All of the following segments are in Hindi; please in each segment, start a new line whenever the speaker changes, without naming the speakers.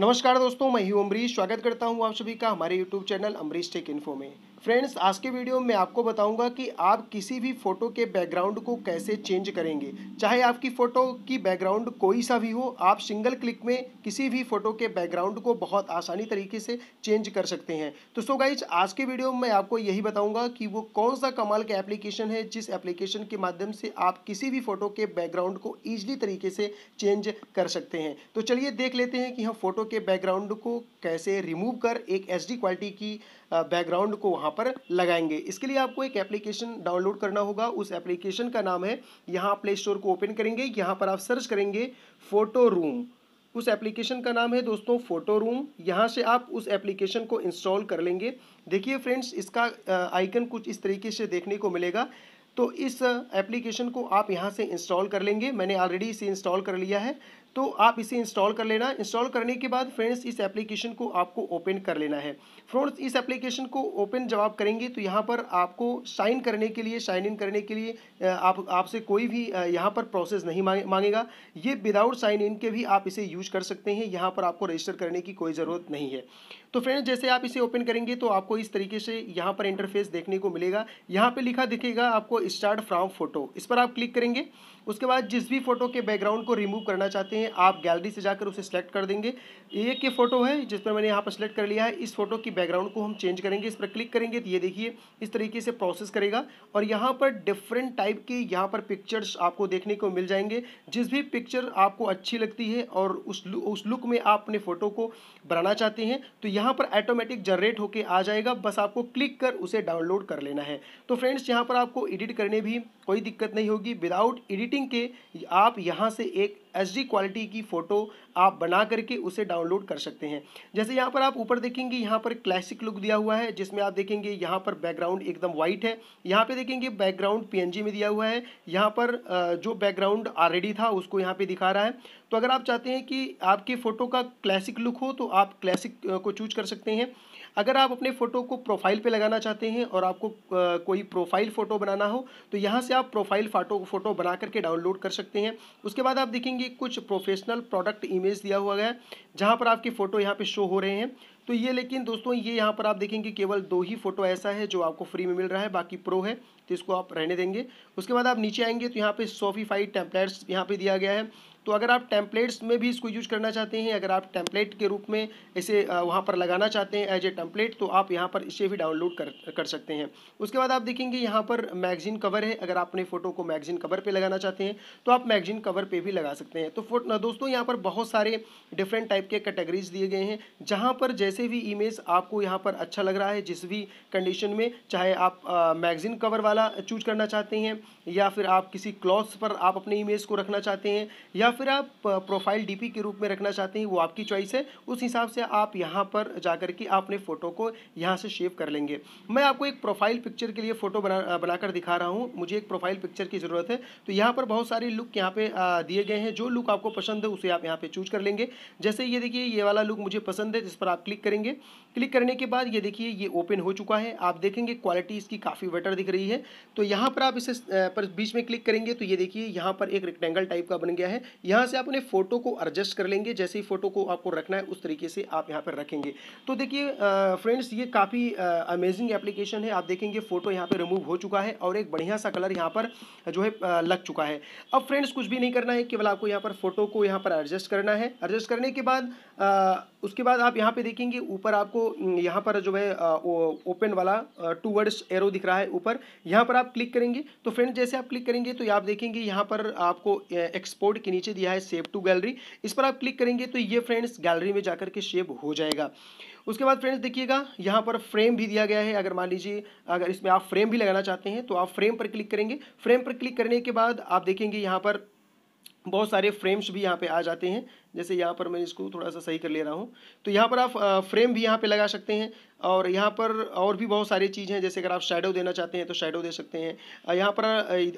नमस्कार दोस्तों मैं हूं अमरीश स्वागत करता हूं आप सभी का हमारे YouTube channel Amrish tech info में फ्रेंड्स आज के वीडियो में आपको बताऊंगा कि आप किसी भी फ़ोटो के बैकग्राउंड को कैसे चेंज करेंगे चाहे आपकी फ़ोटो की बैकग्राउंड कोई सा भी हो आप सिंगल क्लिक में किसी भी फ़ोटो के बैकग्राउंड को बहुत आसानी तरीके से चेंज कर सकते हैं तो सो गाइज आज के वीडियो में आपको यही बताऊंगा कि वो कौन सा कमाल का एप्लीकेशन है जिस एप्लीकेशन के माध्यम से आप किसी भी फ़ोटो के बैकग्राउंड को ईजिली तरीके से चेंज कर सकते हैं तो चलिए देख लेते हैं कि हम फ़ोटो के बैकग्राउंड को कैसे रिमूव कर एक एच क्वालिटी की बैकग्राउंड को वहाँ यहाँ पर लगाएंगे इसके लिए आपको एक एप्लीकेशन डाउनलोड करना होगा उस एप्लीकेशन का नाम है यहाँ प्ले स्टोर को ओपन करेंगे यहाँ पर आप सर्च करेंगे फ़ोटो रूम उस एप्लीकेशन का नाम है दोस्तों फ़ोटो रूम यहाँ से आप उस एप्लीकेशन को इंस्टॉल कर लेंगे देखिए फ्रेंड्स इसका आइकन कुछ इस तरीके से देखने को मिलेगा तो इस एप्लीकेशन को आप यहाँ से इंस्टॉल कर लेंगे मैंने ऑलरेडी इसे इंस्टॉल कर लिया है तो आप इसे इंस्टॉल कर लेना इंस्टॉल करने के बाद फ्रेंड्स इस एप्लीकेशन को आपको ओपन कर लेना है फ्रेंड्स इस एप्लीकेशन को ओपन जब आप करेंगे तो यहाँ पर आपको साइन करने के लिए साइन इन करने के लिए आप आपसे कोई भी यहाँ पर प्रोसेस नहीं मांगे, मांगेगा ये विदाउट साइन इन के भी आप इसे यूज़ कर सकते हैं यहाँ पर आपको रजिस्टर करने की कोई ज़रूरत नहीं है तो फ्रेंड्स जैसे आप इसे ओपन करेंगे तो आपको इस तरीके से यहाँ पर इंटरफेस देखने को मिलेगा यहाँ पर लिखा दिखेगा आपको स्टार्ट फ्रॉम फोटो इस पर आप क्लिक करेंगे उसके बाद जिस भी फोटो के बैकग्राउंड को रिमूव करना चाहते हैं हैं आप गैलरी से जाकर उसे सेलेक्ट कर देंगे एक ये फोटो है जिस पर मैंने यहाँ पर सेलेक्ट कर लिया है इस फोटो की बैकग्राउंड को हम चेंज करेंगे इस पर क्लिक करेंगे तो ये देखिए इस तरीके से प्रोसेस करेगा और यहाँ पर डिफरेंट टाइप के यहाँ पर पिक्चर्स आपको देखने को मिल जाएंगे जिस भी पिक्चर आपको अच्छी लगती है और उस उस लुक में आप अपने फ़ोटो को बनाना चाहते हैं तो यहाँ पर ऑटोमेटिक जनरेट होकर आ जाएगा बस आपको क्लिक कर उसे डाउनलोड कर लेना है तो फ्रेंड्स यहाँ पर आपको एडिट करने भी कोई दिक्कत नहीं होगी विदाउट एडिटिंग के आप यहाँ से एक एच क्वालिटी की फ़ोटो आप बना करके उसे डाउनलोड कर सकते हैं जैसे यहाँ पर आप ऊपर देखेंगे यहाँ पर क्लासिक लुक दिया हुआ है जिसमें आप देखेंगे यहाँ पर बैकग्राउंड एकदम वाइट है यहाँ पे देखेंगे बैकग्राउंड पीएनजी में दिया हुआ है यहाँ पर जो बैकग्राउंड ऑलरेडी था उसको यहाँ पे दिखा रहा है तो अगर आप चाहते हैं कि आपकी फ़ोटो का क्लासिक लुक हो तो आप क्लासिक को चूज कर सकते हैं अगर आप अपने फ़ोटो को प्रोफाइल पे लगाना चाहते हैं और आपको कोई प्रोफाइल फ़ोटो बनाना हो तो यहाँ से आप प्रोफाइल फ़ोटो फ़ोटो बना करके डाउनलोड कर सकते हैं उसके बाद आप देखेंगे कुछ प्रोफेशनल प्रोडक्ट इमेज दिया हुआ है जहाँ पर आपके फ़ोटो यहाँ पर शो हो रहे हैं तो ये लेकिन दोस्तों ये यहाँ पर आप देखेंगे केवल दो ही फ़ोटो ऐसा है जो आपको फ्री में मिल रहा है बाकी प्रो है तो इसको आप रहने देंगे उसके बाद आप नीचे आएंगे तो यहाँ पे सोफीफाइड टेम्पलेट्स यहाँ पे दिया गया है तो अगर आप टेम्पलेट्स में भी इसको यूज करना चाहते हैं अगर आप टेम्पलेट के रूप में इसे वहाँ पर लगाना चाहते हैं एज ए टेम्पलेट तो आप यहाँ पर इसे भी डाउनलोड कर कर सकते हैं उसके बाद आप देखेंगे यहाँ पर मैगजीन कवर है अगर आप अपने फ़ोटो को मैगजीन कवर पर लगाना चाहते हैं तो आप मैगजीन कवर पर भी लगा सकते हैं तो दोस्तों यहाँ पर बहुत सारे डिफरेंट टाइप के कैटेगरीज दिए गए हैं जहाँ पर जैसे भी इमेज आपको यहाँ पर अच्छा लग रहा है जिस भी कंडीशन में चाहे आप मैगजीन कवर वाला चूज करना चाहते हैं या फिर आप किसी क्लॉथ्स पर आप अपने इमेज को रखना चाहते हैं या या फिर आप प्रोफाइल डीपी के रूप में रखना चाहते हैं वो आपकी चॉइस है उस हिसाब से आप यहाँ पर जाकर के आप अपने फ़ोटो को यहाँ से शेव कर लेंगे मैं आपको एक प्रोफाइल पिक्चर के लिए फ़ोटो बना बनाकर दिखा रहा हूँ मुझे एक प्रोफाइल पिक्चर की ज़रूरत है तो यहाँ पर बहुत सारे लुक यहाँ पर दिए गए हैं जो लुक आपको पसंद है उसे आप यहाँ पर चूज कर लेंगे जैसे ये देखिए ये वाला लुक मुझे पसंद है जिस पर आप क्लिक करेंगे क्लिक करने के बाद ये देखिए ये ओपन हो चुका है आप देखेंगे क्वालिटी इसकी काफ़ी बेटर दिख रही है तो यहाँ पर आप इसे पर बीच में क्लिक करेंगे तो ये देखिए यहाँ पर एक रेक्टेंगल टाइप का बन गया है यहाँ से आप अपने फ़ोटो को एडजस्ट कर लेंगे जैसे ही फ़ोटो को आपको रखना है उस तरीके से आप यहाँ पर रखेंगे तो देखिए फ्रेंड्स ये काफ़ी अमेजिंग एप्लीकेशन है आप देखेंगे फ़ोटो यहाँ पर रिमूव हो चुका है और एक बढ़िया सा कलर यहाँ पर जो है लग चुका है अब फ्रेंड्स कुछ भी नहीं करना है केवल आपको यहाँ पर फ़ोटो को यहाँ पर एडजस्ट करना है एडजस्ट करने के बाद उसके बाद आप यहाँ पे देखेंगे ऊपर आपको यहाँ पर जो है ओपन वाला टू वर्ड्स एरो दिख रहा है ऊपर यहाँ पर आप क्लिक करेंगे तो फ्रेंड जैसे आप क्लिक करेंगे तो आप देखेंगे यहाँ पर आपको एक्सपोर्ट के नीचे दिया है सेव टू गैलरी इस पर आप क्लिक करेंगे तो ये फ्रेंड्स गैलरी में जाकर के सेव हो जाएगा उसके बाद फ्रेंड्स देखिएगा यहाँ पर फ्रेम भी दिया गया है अगर मान लीजिए अगर इसमें आप फ्रेम भी लगाना चाहते हैं तो आप फ्रेम पर क्लिक करेंगे फ्रेम पर क्लिक करने के बाद आप देखेंगे यहाँ पर बहुत सारे फ्रेम्स भी यहाँ पे आ जाते हैं जैसे यहाँ पर मैं इसको थोड़ा सा सही कर ले रहा हूँ तो यहाँ पर आप फ्रेम भी यहाँ पे लगा सकते हैं और यहाँ पर और भी बहुत सारी चीज़ हैं जैसे अगर आप शेडो देना चाहते हैं तो शेडो दे सकते हैं यहाँ पर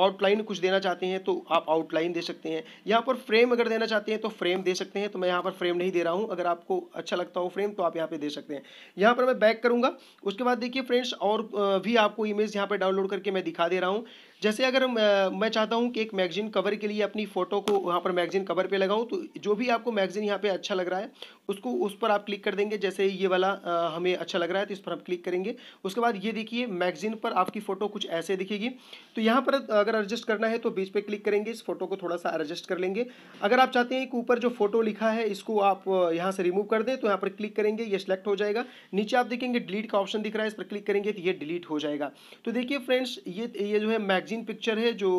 आउटलाइन कुछ देना चाहते हैं तो आप आउटलाइन दे सकते हैं यहाँ पर फ्रेम अगर देना चाहते हैं तो फ्रेम दे सकते हैं तो मैं यहाँ पर फ्रेम नहीं दे रहा हूँ अगर आपको अच्छा लगता हो फ्रेम तो आप यहाँ पर दे सकते हैं यहाँ पर मैं बैक करूँगा उसके बाद देखिए फ्रेंड्स और भी आपको इमेज यहाँ पर डाउनलोड करके मैं दिखा दे रहा हूँ जैसे अगर मैं चाहता हूँ कि एक मैगजीन कवर के लिए अपनी फ़ोटो को वहाँ पर मैगजीन कवर पर लगाऊँ तो जो भी आपको मैगजीन यहाँ पे अच्छा लग रहा है उसको उस पर आप क्लिक कर देंगे जैसे ये वाला आ, हमें अच्छा लग रहा है तो इस पर हम क्लिक करेंगे उसके बाद ये देखिए मैगजीन पर आपकी फ़ोटो कुछ ऐसे दिखेगी तो यहाँ पर अगर एडजस्ट करना है तो बीच पे क्लिक करेंगे इस फोटो को थोड़ा सा एडजस्ट कर लेंगे अगर आप चाहते हैं कि ऊपर जो फोटो लिखा है इसको आप यहाँ से रिमूव कर दें तो यहाँ पर क्लिक करेंगे ये सिलेक्ट हो जाएगा नीचे आप देखेंगे डिलीट का ऑप्शन दिख रहा है इस पर क्लिक करेंगे तो ये डिलीट हो जाएगा तो देखिए फ्रेंड्स ये ये जो है मैगजीन पिक्चर है जो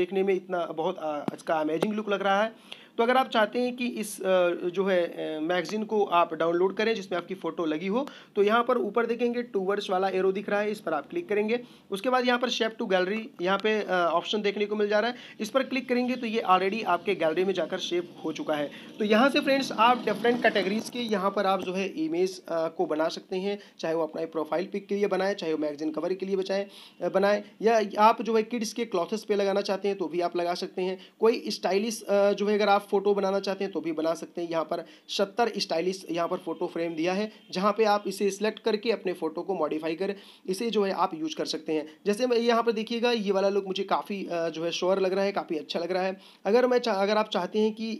देखने में इतना बहुत इसका अमेजिंग लुक लग रहा है तो अगर आप चाहते हैं कि इस जो है मैगज़ीन को आप डाउनलोड करें जिसमें आपकी फ़ोटो लगी हो तो यहाँ पर ऊपर देखेंगे टू वर्ड्स वाला एरो दिख रहा है इस पर आप क्लिक करेंगे उसके बाद यहाँ पर शेप टू गैलरी यहाँ पे ऑप्शन देखने को मिल जा रहा है इस पर क्लिक करेंगे तो ये ऑलरेडी आपके गैलरी में जाकर शेप हो चुका है तो यहाँ से फ्रेंड्स आप डिफरेंट कैटेगरीज़ के यहाँ पर आप जो है इमेज को बना सकते हैं चाहे वो अपना प्रोफाइल पिक के लिए बनाए चाहे वो मैगजीन कवर के लिए बचाएँ बनाए या आप जो है किड्स के क्लॉथस पे लगाना चाहते हैं तो भी आप लगा सकते हैं कोई स्टाइलिश जो है अगर आप फ़ोटो बनाना चाहते हैं तो भी बना सकते हैं यहाँ पर सत्तर स्टाइलिश यहाँ पर फ़ोटो फ्रेम दिया है जहाँ पर आप इसे सिलेक्ट करके अपने फ़ोटो को मॉडिफाई कर इसे जो है आप यूज कर सकते हैं जैसे मैं यहाँ पर देखिएगा ये वाला लुक मुझे काफ़ी जो है श्योर लग रहा है काफ़ी अच्छा लग रहा है अगर मैं अगर आप चाहते हैं कि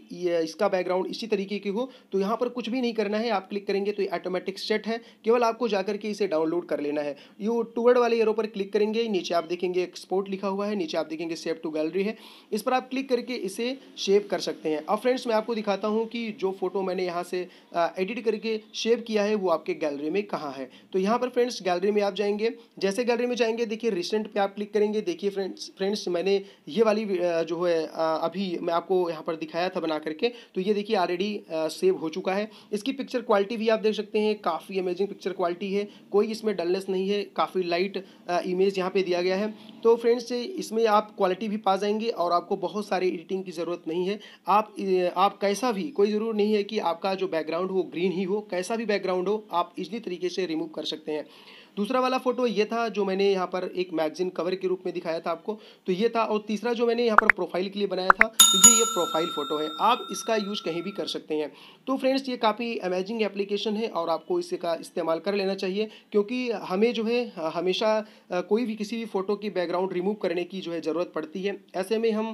इसका बैकग्राउंड इसी तरीके की हो तो यहाँ पर कुछ भी नहीं करना है आप क्लिक करेंगे तो ये ऑटोमेटिक सेट है केवल आपको जाकर के इसे डाउनलोड कर लेना है यू टूवर्ड वाले एरो पर क्लिक करेंगे नीचे आप देखेंगे एक्सपोर्ट लिखा हुआ है नीचे आप देखेंगे सेव टू गैलरी है इस पर आप क्लिक करके इसे सेव कर सकते हैं हैं अब फ्रेंड्स मैं आपको दिखाता हूँ कि जो फ़ोटो मैंने यहाँ से एडिट करके शेव किया है वो आपके गैलरी में कहाँ है तो यहाँ पर फ्रेंड्स गैलरी में आप जाएंगे जैसे गैलरी में जाएंगे देखिए रिसेंट पे आप क्लिक करेंगे देखिए फ्रेंड्स फ्रेंड्स मैंने ये वाली जो है अभी मैं आपको यहाँ पर दिखाया था बना करके तो ये देखिए ऑलरेडी सेव हो चुका है इसकी पिक्चर क्वालिटी भी आप देख सकते हैं काफ़ी अमेजिंग पिक्चर क्वालिटी है कोई इसमें डलनेस नहीं है काफ़ी लाइट इमेज यहाँ पर दिया गया है तो फ्रेंड्स इसमें आप क्वालिटी भी पा जाएंगे और आपको बहुत सारी एडिटिंग की ज़रूरत नहीं है आप आप कैसा भी कोई ज़रूर नहीं है कि आपका जो बैकग्राउंड हो ग्रीन ही हो कैसा भी बैकग्राउंड हो आप इजली तरीके से रिमूव कर सकते हैं दूसरा वाला फोटो ये था जो मैंने यहाँ पर एक मैगजीन कवर के रूप में दिखाया था आपको तो ये था और तीसरा जो मैंने यहाँ पर प्रोफाइल के लिए बनाया था तो ये ये प्रोफाइल फ़ोटो है आप इसका यूज कहीं भी कर सकते हैं तो फ्रेंड्स ये काफ़ी अमेजिंग एप्लीकेशन है और आपको इसका इस्तेमाल कर लेना चाहिए क्योंकि हमें जो है हमेशा कोई भी किसी भी फ़ोटो की बैकग्राउंड रिमूव करने की जो है ज़रूरत पड़ती है ऐसे में हम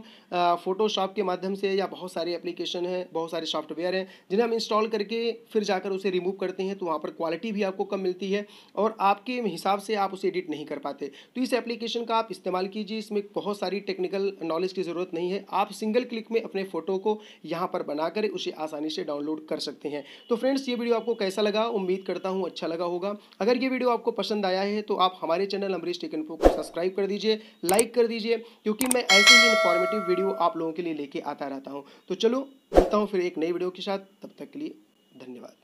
फ़ोटोशॉप के माध्यम से या बहुत सारे एप्लीकेशन हैं बहुत सारे सॉफ्टवेयर हैं जिन्हें हम इंस्टॉल करके फिर जाकर उसे रिमूव करते हैं तो वहाँ पर क्वालिटी भी आपको कम मिलती है और आपके के हिसाब से आप उसे एडिट नहीं कर पाते तो इस एप्लीकेशन का आप इस्तेमाल कीजिए इसमें बहुत सारी टेक्निकल नॉलेज की ज़रूरत नहीं है आप सिंगल क्लिक में अपने फ़ोटो को यहाँ पर बनाकर उसे आसानी से डाउनलोड कर सकते हैं तो फ्रेंड्स ये वीडियो आपको कैसा लगा उम्मीद करता हूँ अच्छा लगा होगा अगर ये वीडियो आपको पसंद आया है तो आप हमारे चैनल अमरीश टेक इन्फो को सब्सक्राइब कर दीजिए लाइक कर दीजिए क्योंकि मैं ऐसे ही इन्फॉर्मेटिव वीडियो आप लोगों के लिए लेके आता रहता हूँ तो चलो मिलता हूँ फिर एक नई वीडियो के साथ तब तक के लिए धन्यवाद